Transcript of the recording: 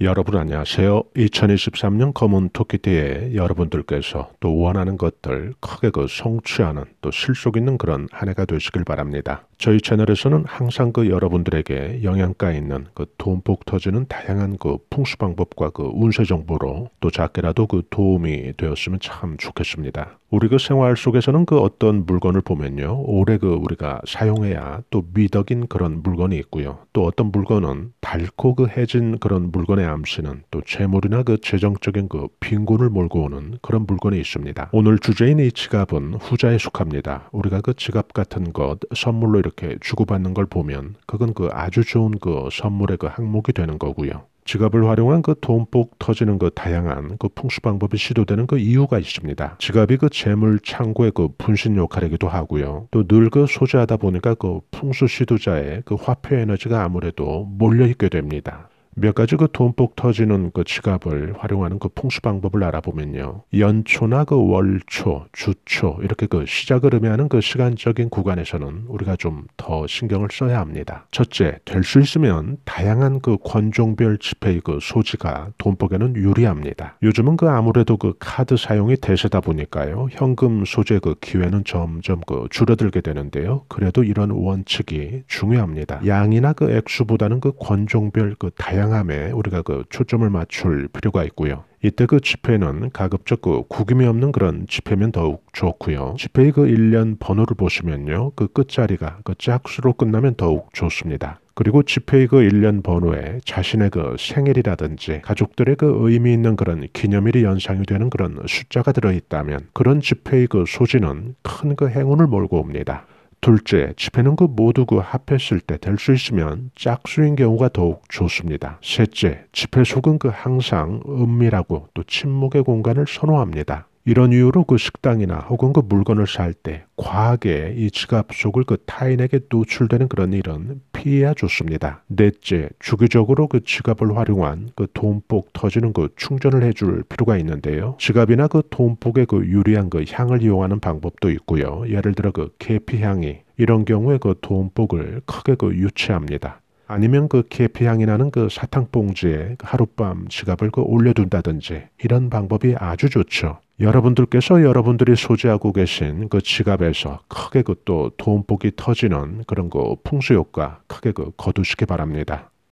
여러분 안녕하세요. 2023년 검은 토끼띠에 여러분들께서 또 원하는 것들 크게 그 성취하는 또 실속 있는 그런 한 해가 되시길 바랍니다. 저희 채널에서는 항상 그 여러분들에게 영양가 있는 그돈복 터지는 다양한 그 풍수 방법과 그 운세 정보로 또 작게라도 그 도움이 되었으면 참 좋겠습니다. 우리 그 생활 속에서는 그 어떤 물건을 보면요. 오래 그 우리가 사용해야 또 미덕인 그런 물건이 있고요. 또 어떤 물건은 달고 그 해진 그런 물건에 물건의 암시는 또 재물이나 그 재정적인 그 빈곤을 몰고 오는 그런 물건이 있습니다. 오늘 주제인 이 지갑은 후자에 속합니다. 우리가 그 지갑 같은 것 선물로 이렇게 주고받는 걸 보면 그건 그 아주 좋은 그 선물의 그 항목이 되는 거고요. 지갑을 활용한 그 돈복 터지는 그 다양한 그 풍수 방법이 시도되는 그 이유가 있습니다. 지갑이 그 재물 창고의 그 분신 역할이기도 하고요. 또 늘 그 소재하다 보니까 그 풍수 시도자의 그화폐 에너지가 아무래도 몰려 있게 됩니다. 몇 가지 그 돈복 터지는 그 지갑을 활용하는 그 풍수 방법을 알아보면요. 연초나 그 월초, 주초 이렇게 그 시작을 의미하는 그 시간적인 구간에서는 우리가 좀 더 신경을 써야 합니다. 첫째, 될 수 있으면 다양한 그 권종별 지폐의 그 소지가 돈복에는 유리합니다. 요즘은 그 아무래도 그 카드 사용이 대세다 보니까요. 현금 소재 그 기회는 점점 그 줄어들게 되는데요. 그래도 이런 원칙이 중요합니다. 양이나 그 액수보다는 그 권종별 그 다양한 다양함에 우리가 그 초점을 맞출 필요가 있고요. 이때 그 지폐는 가급적 그 구김이 없는 그런 지폐면 더욱 좋고요. 지폐의 그 1년 번호를 보시면요. 그 끝자리가 그 짝수로 끝나면 더욱 좋습니다. 그리고 지폐의 그 1년 번호에 자신의 그 생일이라든지 가족들의 그 의미 있는 그런 기념일이 연상이 되는 그런 숫자가 들어있다면 그런 지폐의 그 소지는 큰 그 행운을 몰고 옵니다. 둘째, 집에는 그 모두 그 합했을 때 될 수 있으면 짝수인 경우가 더욱 좋습니다. 셋째, 집회 속은 그 항상 은밀하고 또 침묵의 공간을 선호합니다. 이런 이유로 그 식당이나 혹은 그 물건을 살 때 과하게 이 지갑 속을 그 타인에게 노출되는 그런 일은 피해야 좋습니다. 넷째, 주기적으로 그 지갑을 활용한 그 돈복 터지는 그 충전을 해줄 필요가 있는데요. 지갑이나 그 돈복의 그 유리한 그 향을 이용하는 방법도 있고요. 예를 들어 그 계피향이 이런 경우에 그 돈복을 크게 그 유치합니다. 아니면 그 계피향이 나는 그 사탕 봉지에 그 하룻밤 지갑을 그 올려둔다든지 이런 방법이 아주 좋죠. 여러분들께서 여러분들이 소지하고 계신 그 지갑에서 크게 그 또 돈복이 터지는 그런 그 풍수 효과 크게 그 거두시기 바랍니다.